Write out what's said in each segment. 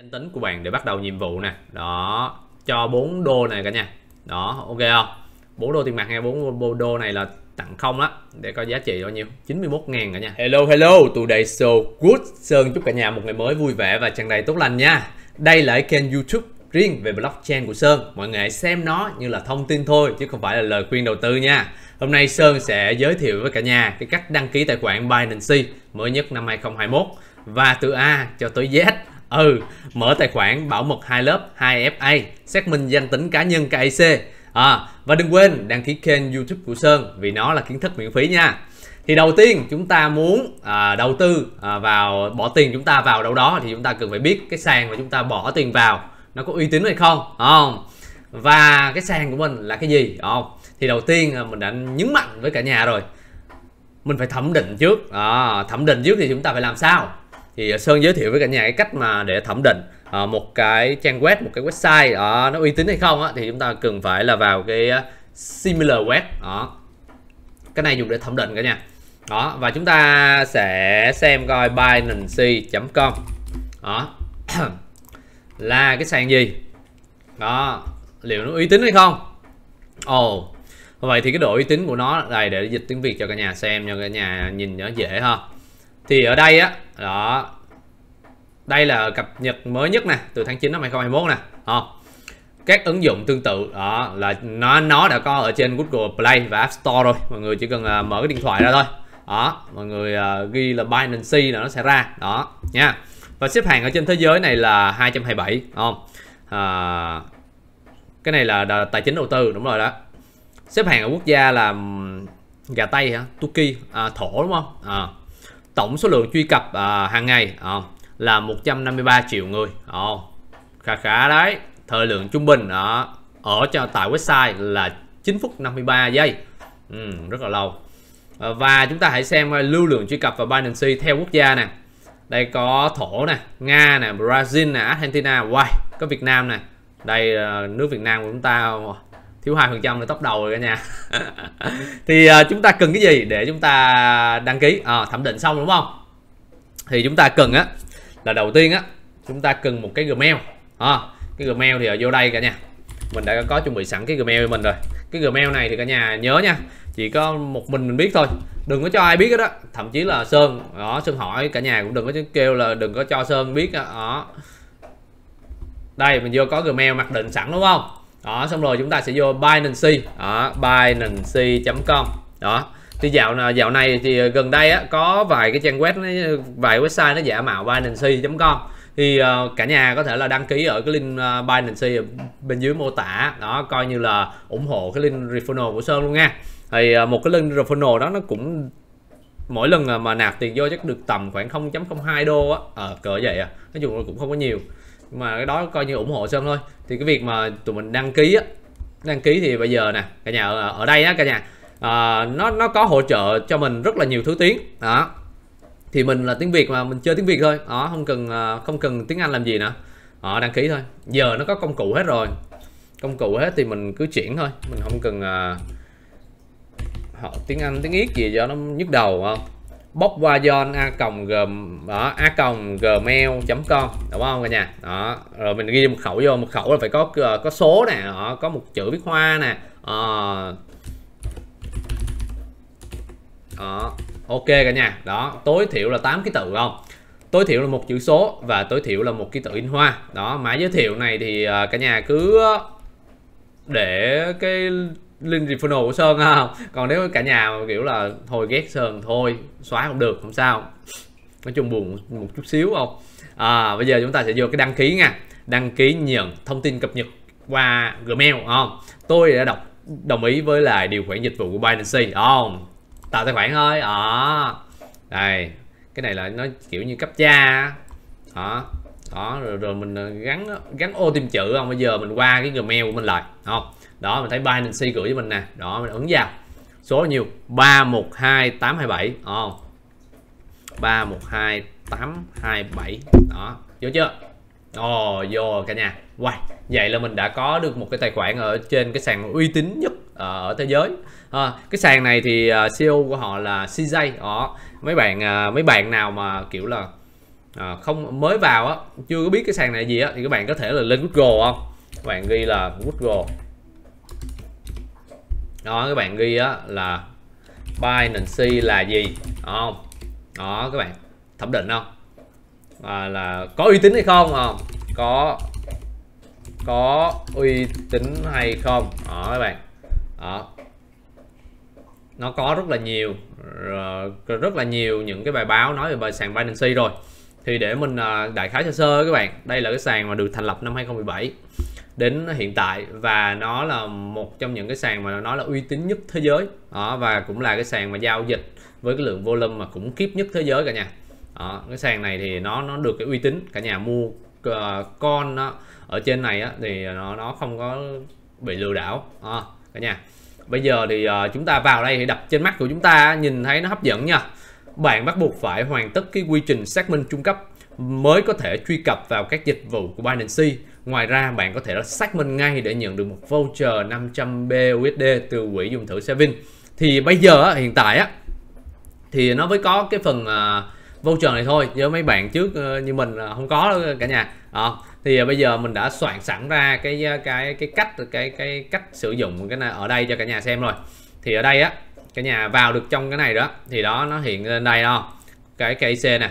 danh tính của bạn để bắt đầu nhiệm vụ nè đó cho 4 đô này cả nhà đó ok không 4 đô tiền mặt hay 4 đô này là tặng không á để coi giá trị bao nhiêu 91 ngàn cả nhà hello hello today so good sơn chúc cả nhà một ngày mới vui vẻ và tràn đầy tốt lành nha đây là kênh youtube riêng về blockchain của Sơn. Mọi người hãy xem nó như là thông tin thôi chứ không phải là lời khuyên đầu tư nha. Hôm nay Sơn sẽ giới thiệu với cả nhà cái cách đăng ký tài khoản Binance mới nhất năm 2021 và từ A cho tới Z ừ mở tài khoản bảo mật hai lớp 2FA xác minh danh tính cá nhân KIC à, và đừng quên đăng ký kênh YouTube của Sơn vì nó là kiến thức miễn phí nha thì đầu tiên chúng ta muốn à, đầu tư à, vào bỏ tiền chúng ta vào đâu đó thì chúng ta cần phải biết cái sàn mà chúng ta bỏ tiền vào nó có uy tín hay không không và cái sàn của mình là cái gì không thì đầu tiên à, mình đã nhấn mạnh với cả nhà rồi mình phải thẩm định trước à, thẩm định trước thì chúng ta phải làm sao thì à, sơn giới thiệu với cả nhà cái cách mà để thẩm định à, một cái trang web một cái website à, nó uy tín hay không á, thì chúng ta cần phải là vào cái à, similar web đó cái này dùng để thẩm định cả nhà đó và chúng ta sẽ xem coi binance.com đó là cái sàn gì đó liệu nó uy tín hay không ồ oh. vậy thì cái độ uy tín của nó đây để dịch tiếng việt cho cả nhà xem cho cả nhà nhìn nó dễ ha thì ở đây á đó đây là cập nhật mới nhất nè từ tháng 9 năm 2021 nè à, các ứng dụng tương tự đó là nó nó đã có ở trên Google Play và App Store rồi mọi người chỉ cần uh, mở cái điện thoại ra thôi đó mọi người uh, ghi là Binance là nó sẽ ra đó nha và xếp hạng ở trên thế giới này là 227 không à, cái này là, là tài chính đầu tư đúng rồi đó xếp hạng ở quốc gia là gà tây hả Turkey à, thổ đúng không à, tổng số lượng truy cập à, hàng ngày à, là 153 triệu người à, khá khá đấy thời lượng trung bình à, ở cho tại website là 9 phút 53 giây ừ, rất là lâu à, và chúng ta hãy xem à, lưu lượng truy cập vào Binance theo quốc gia nè đây có thổ nè nga nè brazil nè argentina wow có việt nam nè đây à, nước việt nam của chúng ta thiếu hai phần trăm là tóc đầu rồi cả nhà thì à, chúng ta cần cái gì để chúng ta đăng ký à, thẩm định xong đúng không thì chúng ta cần á là đầu tiên á chúng ta cần một cái gmail à, cái gmail thì ở vô đây cả nhà mình đã có chuẩn bị sẵn cái gmail của mình rồi cái gmail này thì cả nhà nhớ nha chỉ có một mình mình biết thôi đừng có cho ai biết hết đó thậm chí là sơn đó sơn hỏi cả nhà cũng đừng có kêu là đừng có cho sơn biết đó đây mình vô có gmail mặc định sẵn đúng không đó xong rồi chúng ta sẽ vô Binance đó Binance.com đó thì dạo dạo này thì gần đây á, có vài cái trang web vài website nó giả mạo Binance.com thì ờ, cả nhà có thể là đăng ký ở cái link uh, Binance bên dưới mô tả đó coi như là ủng hộ cái link referral của Sơn luôn nha thì ờ, một cái link referral đó nó cũng mỗi lần mà nạp tiền vô chắc được tầm khoảng 0.02 đô á à, cỡ vậy à nói chung là cũng không có nhiều mà cái đó coi như ủng hộ sơn thôi thì cái việc mà tụi mình đăng ký á đăng ký thì bây giờ nè cả nhà ở, ờ, ở đây á cả nhà à, nó nó có hỗ trợ cho mình rất là nhiều thứ tiếng đó thì mình là tiếng việt mà mình chơi tiếng việt thôi đó không cần ờ, không cần tiếng anh làm gì nữa đó, đăng ký thôi giờ nó có công cụ hết rồi công cụ hết thì mình cứ chuyển thôi mình không cần họ uh, tiếng anh tiếng yết gì cho nó nhức đầu không qua John a cộng g đó a cộng gmail.com đúng không cả nhà đó rồi mình ghi mật khẩu vô mật khẩu là phải có ờ, có số nè đó, có một chữ viết hoa nè đó. Ờ. đó ok cả nhà đó tối thiểu là 8 ký tự không tối thiểu là một chữ số và tối thiểu là một ký tự in hoa đó mã giới thiệu này thì ờ, cả nhà cứ để cái Linh Refuno của Sơn không Còn nếu cả nhà kiểu là thôi ghét Sơn thôi xóa không được không sao Nói chung buồn một chút xíu không à, Bây giờ chúng ta sẽ vô cái đăng ký nha Đăng ký nhận thông tin cập nhật qua Gmail không Tôi đã đọc đồng ý với lại điều khoản dịch vụ của Binance không Tạo tài khoản thôi à. Đây Cái này là nó kiểu như cấp cha đó đó rồi, rồi mình ờ, gắn gắn ô tìm chữ không bây giờ mình qua cái gmail của mình lại không đó mình thấy Binance gửi cho mình nè đó mình ứng vào số nhiêu ba một hai tám hai bảy không ba một hai tám hai bảy đó vô chưa Ồ oh, vô cả nhà wow. Vậy là mình đã có được một cái tài khoản ở trên cái sàn uy tín nhất ờ, ở thế giới à, cái sàn này thì CEO của họ là CJ đó mấy bạn mấy bạn nào mà kiểu là à, không mới vào á chưa có biết cái sàn này gì á thì các bạn có thể là lên Google không các bạn ghi là Google đó các bạn ghi á là Binance là gì đó không đó các bạn thẩm định không à, là có uy tín hay không không có có uy tín hay không đó các bạn đó nó có rất là nhiều rất là nhiều những cái bài báo nói về bài sàn Binance rồi thì để mình à, đại khái sơ sơ các bạn đây là cái sàn mà được thành lập năm 2017 đến hiện tại và nó là một trong những cái sàn mà nó là uy tín nhất thế giới đó, và cũng là cái sàn mà giao dịch với cái lượng volume mà cũng kiếp nhất thế giới cả nhà đó, cái sàn này thì nó nó được cái uy tín cả nhà mua uh, con đó, ở trên này á, thì nó nó không có bị lừa đảo à, cả nhà bây giờ thì uh, chúng ta vào đây thì đập trên mắt của chúng ta nhìn thấy nó hấp dẫn nha bạn bắt buộc phải hoàn tất cái quy trình xác minh trung cấp mới có thể truy cập vào các dịch vụ của Binance. Ngoài ra bạn có thể là xác minh ngay để nhận được một voucher 500 BUSD từ quỹ dùng thử Savin. Thì bây giờ hiện tại á thì nó mới có cái phần à, voucher này thôi nhớ mấy bạn trước ờ, như mình à, không có cả nhà à, thì bây giờ mình đã soạn sẵn ra cái à, cái cái cách cái cái cách sử dụng cái này ở đây cho cả nhà xem rồi thì ở đây á cả nhà vào được trong cái này đó thì đó nó hiện lên đây đó cái KIC nè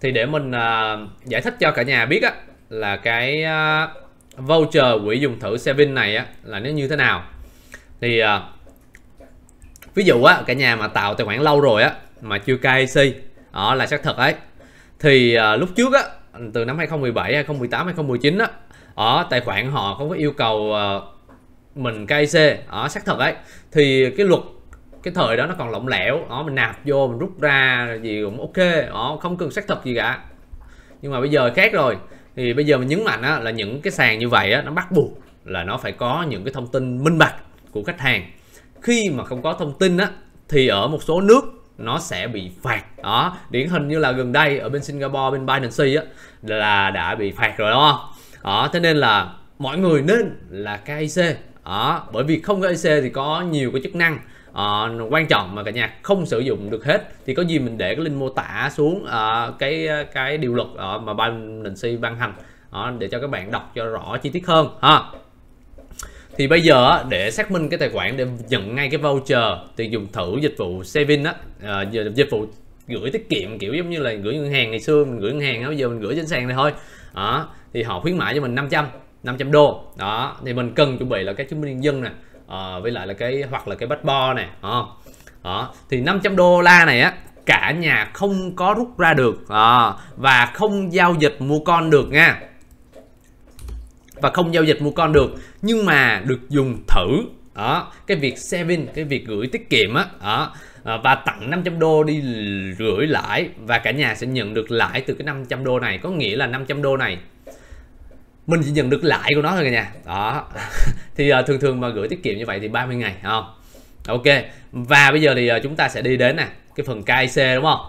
thì để mình uh, giải thích cho cả nhà biết á là cái uh, voucher quỹ dùng thử saving này á là nó như thế nào thì uh, ví dụ á cả nhà mà tạo tài khoản lâu rồi á mà chưa KIC đó là xác thực ấy thì uh, lúc trước á từ năm 2017 2018 2019 á ở tài khoản họ không có yêu cầu uh, mình KIC ở xác thực ấy thì cái luật cái thời đó nó còn lỏng lẻo đó mình nạp vô mình rút ra gì cũng ok đó không cần xác thực gì cả nhưng mà bây giờ khác rồi thì bây giờ mình nhấn mạnh á, là những cái sàn như vậy á, nó bắt buộc là nó phải có những cái thông tin minh bạch của khách hàng khi mà không có thông tin á, thì ở một số nước nó sẽ bị phạt đó điển hình như là gần đây ở bên Singapore bên Binance á, là đã bị phạt rồi đó đó thế nên là mọi người nên là KIC đó bởi vì không có thì có nhiều cái chức năng à, quan trọng mà cả nhà không sử dụng được hết thì có gì mình để cái link mô tả xuống à, cái ờ, cái điều luật à, mà ban nền si ban hành à, để cho các bạn đọc cho rõ chi tiết hơn ha thì bây giờ để xác minh cái tài khoản để nhận ngay cái voucher thì dùng thử dịch vụ saving á à, dịch vụ gửi tiết kiệm kiểu giống như là gửi ngân hàng ngày xưa mình gửi ngân hàng bây giờ mình gửi trên sàn này thôi đó thì họ khuyến mãi cho mình 500 500 đô đó thì mình cần chuẩn bị là cái chứng minh nhân dân nè à, với lại là cái hoặc là cái bắt bo này à, à, thì 500 đô la này á cả nhà không có rút ra được à, và không giao dịch mua con được nha và không giao dịch mua con được nhưng mà được dùng thử đó ờ. cái việc saving cái việc gửi tiết kiệm á đó và tặng 500 đô đi gửi lãi và cả nhà sẽ nhận được lãi từ cái 500 đô này có nghĩa là 500 đô này mình chỉ nhận được lại của nó thôi cả nhà đó thì uh, thường thường mà gửi tiết kiệm như vậy thì 30 ngày không ok và bây giờ thì uh, chúng ta sẽ đi đến nè cái phần KIC đúng không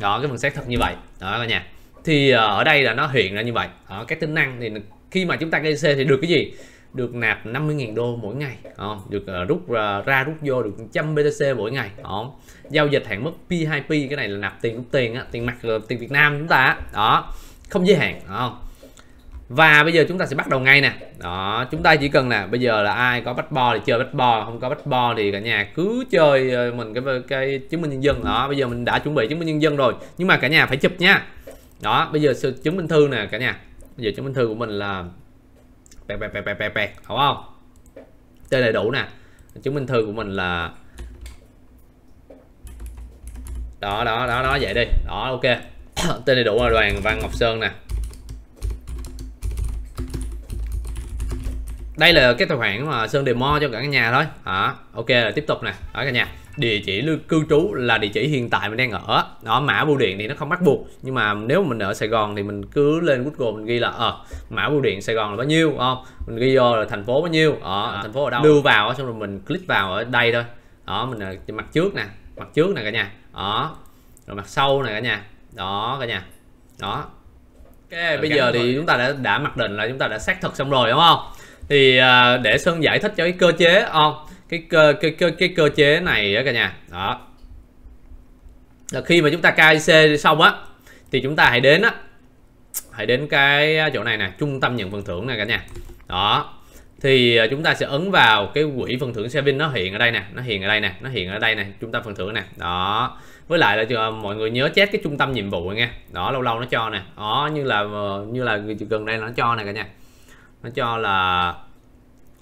đó cái phần xác thực như vậy đó cả nhà thì uh, ở đây là nó hiện ra như vậy đó, các tính năng thì khi mà chúng ta KIC thì được cái gì được nạp 50.000 đô mỗi ngày không? được uh, rút uh, ra rút vô được 100 BTC mỗi ngày không? giao dịch hạn mức P2P cái này là nạp tiền rút tiền á, tiền mặt ờ, tiền Việt Nam chúng ta đó không giới hạn không và bây giờ chúng ta sẽ bắt đầu ngay nè đó chúng ta chỉ cần là bây giờ là ai có bắt bo thì chơi bắt bo không có bắt bo thì cả nhà cứ chơi ờ, mình cái cái chứng minh nhân dân đó bây giờ mình đã chuẩn bị chứng minh nhân dân rồi nhưng mà cả nhà phải chụp nha đó bây giờ chứng minh thư nè cả nhà bây giờ chứng minh thư của mình là pè pè pè pè pè pè đúng không tên đầy đủ nè chứng minh thư của mình là đó đó đó đó vậy đi đó ok tên đầy đủ là đoàn văn ngọc sơn nè đây là cái tài khoản mà sơn demo cho cả nhà thôi à, ok là tiếp tục nè ở cả nhà địa chỉ lưu cư trú là địa chỉ hiện tại mình đang ở đó mã bưu điện thì nó không bắt buộc nhưng mà nếu mình ở Sài Gòn thì mình cứ lên Google mình ghi là ờ à, mã bưu điện Sài Gòn là bao nhiêu không mình ghi vô là thành phố bao nhiêu ở ờ, à, thành phố ở đâu Lưu vào xong rồi mình click vào ở đây thôi đó mình ờ, mặt trước nè mặt trước nè cả nhà đó rồi mặt sau nè cả nhà đó cả nhà đó ok rồi bây giờ thì rồi. chúng ta đã đã mặc định là chúng ta đã xác thực xong rồi đúng không thì à, để sơn giải thích cho cái cơ chế không ờ, oh, cái cơ cái, cơ cái cơ chế này đó cả nhà đó là khi mà chúng ta KIC xong á thì chúng ta hãy đến á hãy đến cái chỗ này nè trung tâm nhận phần thưởng này cả nhà đó thì à, chúng ta sẽ ấn vào cái quỹ phần thưởng xe nó hiện ở đây nè nó hiện ở đây nè nó hiện ở đây nè chúng ta phần thưởng nè đó với lại là mọi người nhớ chết cái trung tâm nhiệm vụ nha đó lâu lâu nó cho nè đó như là ờ, như là gần đây nó cho nè cả nhà nó cho là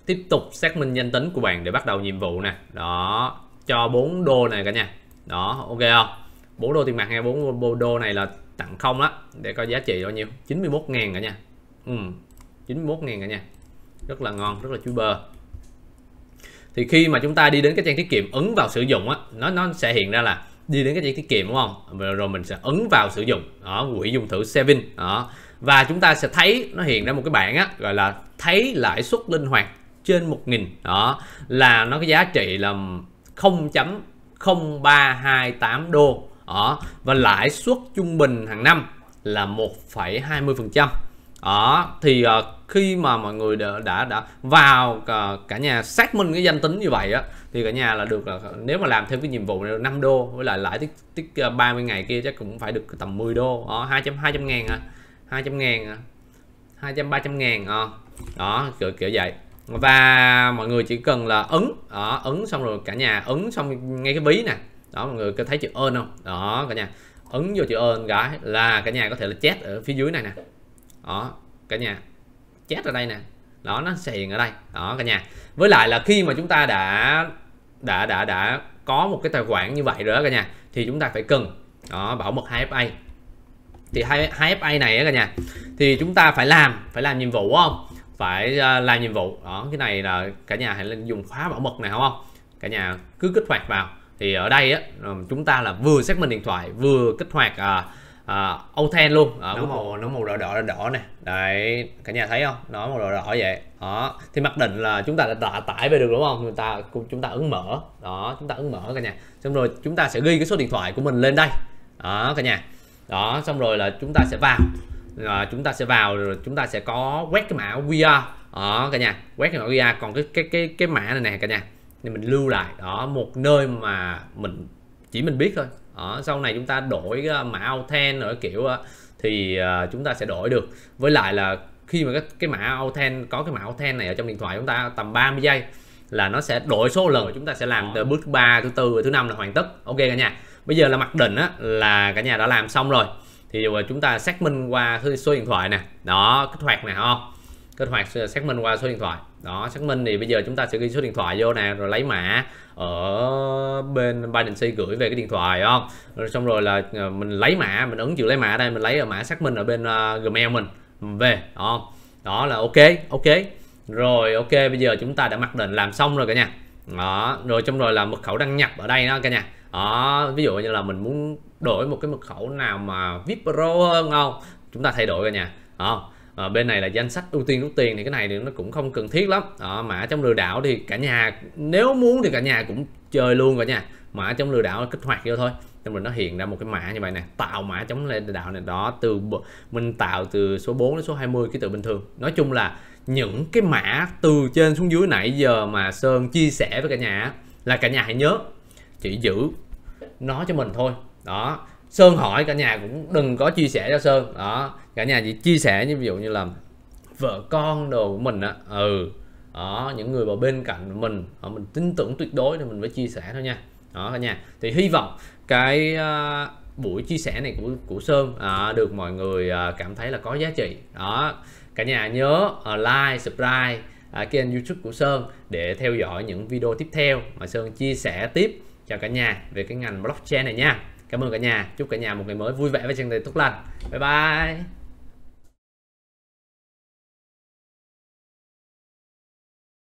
tiếp tục xác minh danh tính của bạn để bắt đầu nhiệm vụ nè đó cho 4 đô này cả nhà đó ok không 4 đô tiền mặt hay 4 đô này là tặng không á để coi giá trị bao nhiêu 91 ngàn cả nhà ừ, 91 ngàn cả nha rất là ngon rất là chú bơ thì khi mà chúng ta đi đến cái trang tiết kiệm ấn vào sử dụng á nó nó sẽ hiện ra là đi đến cái trang tiết kiệm đúng không rồi, mình sẽ ấn vào sử dụng đó quỹ dùng thử saving đó và chúng ta sẽ thấy nó hiện ra một cái bảng á gọi là thấy lãi suất linh hoạt trên 1.000 đó là nó cái giá trị là 0.0328 đô đó và lãi suất trung bình hàng năm là 1,20% đó thì uh, khi mà mọi người đã đã, đã vào uh, cả nhà xác minh cái danh tính như vậy á thì cả nhà là được là ờ, nếu mà làm thêm cái nhiệm vụ này 5 đô với lại lãi tiết tiết 30 ngày kia chắc cũng phải được tầm 10 đô đó, 200 200 ngàn hả à 200 ngàn 200 à? 300 ngàn à. đó kiểu kiểu vậy và mọi người chỉ cần là ấn đó, ấn xong rồi cả nhà ấn xong ngay cái ví nè đó mọi người có thấy chữ ơn không đó cả nhà ấn vô chữ ơn gái là cả nhà có thể là chat ở phía dưới này nè đó cả nhà chat ở đây nè đó nó sẽ hiện ở đây đó cả nhà với lại là khi mà chúng ta đã đã đã đã có một cái tài khoản như vậy rồi đó cả nhà thì chúng ta phải cần đó bảo mật 2FA thì hai hai fa này cả nhà thì chúng ta phải làm phải làm nhiệm vụ không phải à, làm nhiệm vụ đó cái này là cả nhà hãy lên dùng khóa bảo mật này không cả nhà cứ kích hoạt vào thì ở đây á ờ, chúng ta là vừa xác minh điện thoại vừa kích hoạt à, à, Oten luôn à, nó màu nó màu đỏ đỏ đỏ này đấy cả nhà thấy không nó màu đỏ đỏ vậy đó thì mặc định là chúng ta đã, đã tải về được đúng không người ta chúng ta ứng mở đó chúng ta ứng mở cả nhà xong rồi chúng ta sẽ ghi cái số điện thoại của mình lên đây đó cả nhà đó xong rồi là chúng ta sẽ vào à, chúng ta sẽ vào rồi chúng ta sẽ có quét cái mã QR đó cả nhà quét cái mã QR còn cái cái cái cái mã này nè cả nhà thì mình lưu lại đó một nơi mà mình chỉ mình biết thôi đó, sau này chúng ta đổi cái ờ, mã authent ở kiểu ờ, thì ờ, chúng ta sẽ đổi được với lại là khi mà cái, cái mã authent có cái mã authent này ở trong điện thoại chúng ta tầm 30 giây là nó sẽ đổi số lần chúng ta sẽ làm ờ. từ bước thứ ba thứ tư và thứ năm là hoàn tất ok cả nhà bây giờ là mặc định á, là cả nhà đã làm xong rồi thì chúng ta xác minh qua số điện thoại nè đó kích hoạt nè không kích hoạt ờ, xác minh qua số điện thoại đó xác minh thì bây giờ chúng ta sẽ ghi số điện thoại vô nè rồi lấy mã ở bên Binance gửi về cái điện thoại không rồi xong rồi là ờ, mình lấy mã mình ứng chữ lấy mã ở đây mình lấy ở mã xác minh ở bên uh, Gmail mình, về không đó là ok ok rồi ok bây giờ chúng ta đã mặc định làm xong rồi cả nhà đó rồi trong rồi là mật khẩu đăng nhập ở đây đó cả nhà đó ví dụ như là mình muốn đổi một cái mật khẩu nào mà vip pro hơn không chúng ta thay đổi cả nhà đó à, bên này là danh sách ưu tiên rút tiền thì cái này thì nó cũng không cần thiết lắm à, mã trong lừa đảo thì cả nhà nếu muốn thì cả nhà cũng chơi luôn cả nhà mã trong lừa đảo kích hoạt vô thôi nên mình nó hiện ra một cái mã như vậy nè tạo mã chống lên đạo này đó từ mình tạo từ số 4 đến số 20 ký tự bình thường nói chung là những cái mã từ trên xuống dưới nãy giờ mà Sơn chia sẻ với cả nhà là cả nhà hãy nhớ chỉ giữ nó cho mình thôi đó Sơn hỏi cả nhà cũng đừng có chia sẻ cho Sơn đó cả nhà chỉ chia sẻ như ví dụ như là vợ con đồ của mình á ừ đó những người mà bên cạnh mình họ mình tin tưởng tuyệt đối thì mình mới chia sẻ thôi nha đó cả nhà thì hy vọng cái uh, buổi chia sẻ này của của sơn uh, được mọi người uh, cảm thấy là có giá trị đó cả nhà nhớ uh, like subscribe uh, kênh youtube của sơn để theo dõi những video tiếp theo mà sơn chia sẻ tiếp cho cả nhà về cái ngành blockchain này nha cảm ơn cả nhà chúc cả nhà một ngày mới vui vẻ và tràn đầy tốt lành bye bye